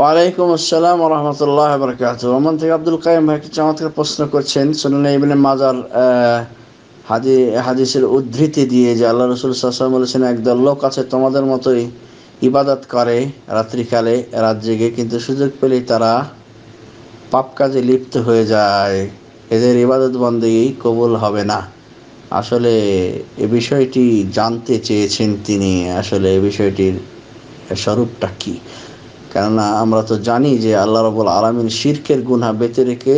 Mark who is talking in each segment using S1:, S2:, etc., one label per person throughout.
S1: ওয়ালাইকুম আসসালাম রহমতুল্লাহ বরকাত ওমান থেকে আব্দুল কাইম ভাই একটি চমৎকার প্রশ্ন করছেন শুনুন ইবনে মাজার হাদি হাদিসের উদ্ধৃতি দিয়ে যে আল্লাহ রসুল সাসম বলেছেন একদল লোক আছে তোমাদের মতোই ইবাদত করে রাত্রিকালে রাত জেগে কিন্তু সুযোগ পেলেই তারা পাপ কাজে লিপ্ত হয়ে যায় এদের ইবাদত বন্দেই কবুল হবে না আসলে এ বিষয়টি জানতে চেয়েছেন তিনি আসলে এ বিষয়টির স্বরূপটা কী কেননা আমরা তো জানি যে আল্লাহ রবুল আলমিন শির্কের গুণা বেঁচে রেখে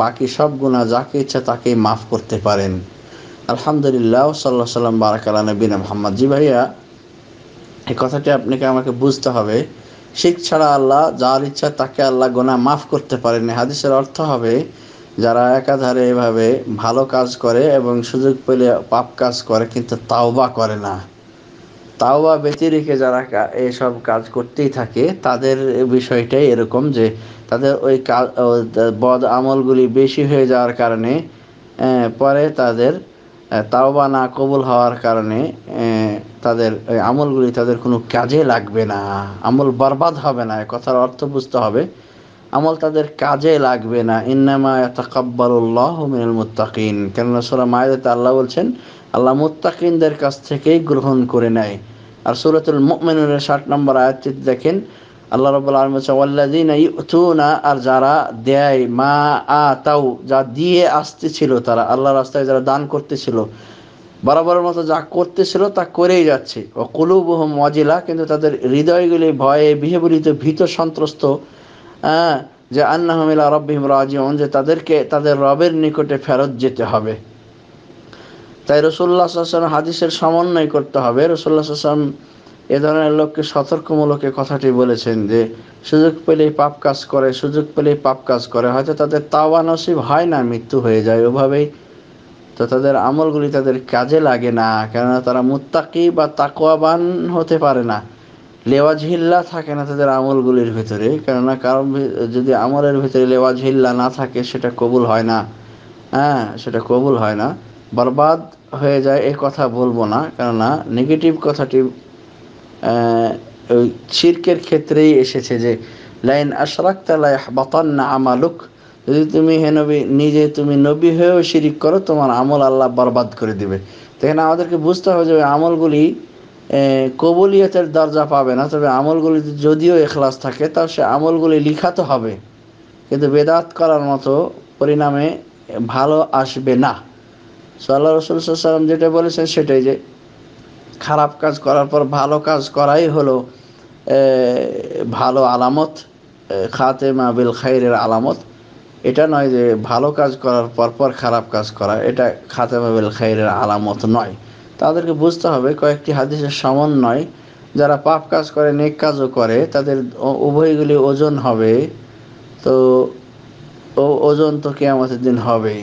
S1: বাকি সব গুণা যাকে ইচ্ছা তাকেই মাফ করতে পারেন আলহামদুলিল্লাহ সাল্লাহ সাল্লাম বারাকালা নবীন মোহাম্মদ জি ভাইয়া এই কথাটি আপনাকে আমাকে বুঝতে হবে শিখ ছাড়া আল্লাহ যার ইচ্ছা তাকে আল্লাহ গোনা মাফ করতে পারেন হাদিসের অর্থ হবে যারা একাধারে এভাবে ভালো কাজ করে এবং সুযোগ পেলে পাপ কাজ করে কিন্তু তাওবা করে না তাওবা বেঁচে রেখে যারা এসব কাজ করতেই থাকে তাদের বিষয়টাই এরকম যে তাদের ওই কাজ বদ আমলগুলি বেশি হয়ে যাওয়ার কারণে পরে তাদের তাওবা না কবুল হওয়ার কারণে তাদের ওই আমলগুলি তাদের কোনো কাজে লাগবে না আমল বরবাদ হবে না কথার অর্থ বুঝতে হবে আমল তাদের কাজে লাগবে না ইন্নামা উল্লাহ মিনাল মুত্তাকিন কেননা সোরা মায়েদের আল্লাহ বলছেন আল্লাহ মুত্তাকিনদের কাছ থেকেই গ্রহণ করে নেয় আর সুরতুল মুমিনুনের ষাট নম্বর আয়াতটি দেখেন আল্লাহ রব আলমিন না আর যারা দেয় মা আ তাও যা দিয়ে আসতেছিল তারা আল্লাহ রাস্তায় যারা দান করতেছিল বরাবরের মতো যা করতেছিল তা করেই যাচ্ছে ও কুলুবহ মজিলা কিন্তু তাদের হৃদয়গুলি ভয়ে বিহেবলিত ভীত সন্ত্রস্ত হ্যাঁ, যে আন্না হামিলা রব্বিম রাজিউন যে তাদেরকে তাদের রবের নিকটে ফেরত যেতে হবে তাই রসুল্লাহ আসলাম হাদিসের সমন্বয় করতে হবে রসুল্লাহ আসলাম এ ধরনের লোককে সতর্কমূলক কথাটি বলেছেন যে সুযোগ পেলেই পাপ কাজ করে সুযোগ পেলেই পাপ কাজ করে হয়তো তাদের তাওয়া নসিব হয় না মৃত্যু হয়ে যায় ওভাবেই তো তাদের আমলগুলি তাদের কাজে লাগে না কেননা তারা মুত্তাকি বা তাকোয়াবান হতে পারে না ঝিল্লা থাকে না তাদের আমলগুলির ভিতরে কেননা কারণ যদি আমলের ভিতরে ঝিল্লা না থাকে সেটা কবুল হয় না হ্যাঁ সেটা কবুল হয় না বরবাদ হয়ে যায় এ কথা বলবো না কেননা নেগেটিভ কথাটি ওই শির্কের ক্ষেত্রেই এসেছে যে লাইন আশরাক তালাই না আমালুক যদি তুমি হে নবী নিজে তুমি নবী হয়েও শিরিক করো তোমার আমল আল্লাহ বরবাদ করে দিবে এখানে আমাদেরকে বুঝতে হবে যে আমলগুলি কবুলিয়তের দরজা পাবে না তবে আমলগুলি যদিও এখলাস থাকে তাও সে আমলগুলি লিখাতে হবে কিন্তু বেদাত করার মতো পরিণামে ভালো আসবে না সাল্লাহ রসুল সাল্লাম যেটা বলেছেন সেটাই যে খারাপ কাজ করার পর ভালো কাজ করাই হলো ভালো আলামত খাতে মাবিল খাইরের আলামত এটা নয় যে ভালো কাজ করার পর পর খারাপ কাজ করা এটা খাতে মাবিল খাইরের আলামত নয় তাদেরকে বুঝতে হবে কয়েকটি হাদিসের সমন্বয় যারা পাপ কাজ করে নেক কাজও করে তাদের উভয়গুলি ওজন হবে তো ওজন তো কেমন দিন হবেই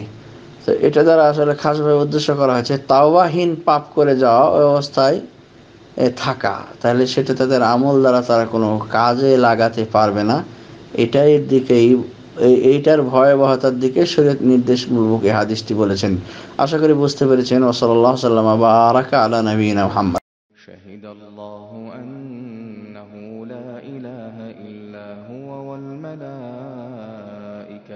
S1: তো এটা দ্বারা আসলে খাসভাবে উদ্দেশ্য করা হয়েছে তাওবাহীন পাপ করে যাওয়া অবস্থায় থাকা তাহলে সেটা তাদের আমল দ্বারা তারা কোনো কাজে লাগাতে পারবে না এটাই দিকেই এইটার ভয়াবহতার দিকে শরীয়ত নির্দেশ এই হাদিসটি বলেছেন আশা করি বুঝতে পেরেছেন ওসল্লাহ সাল্লাম বা আরাকা আলা নবীন মোহাম্মদ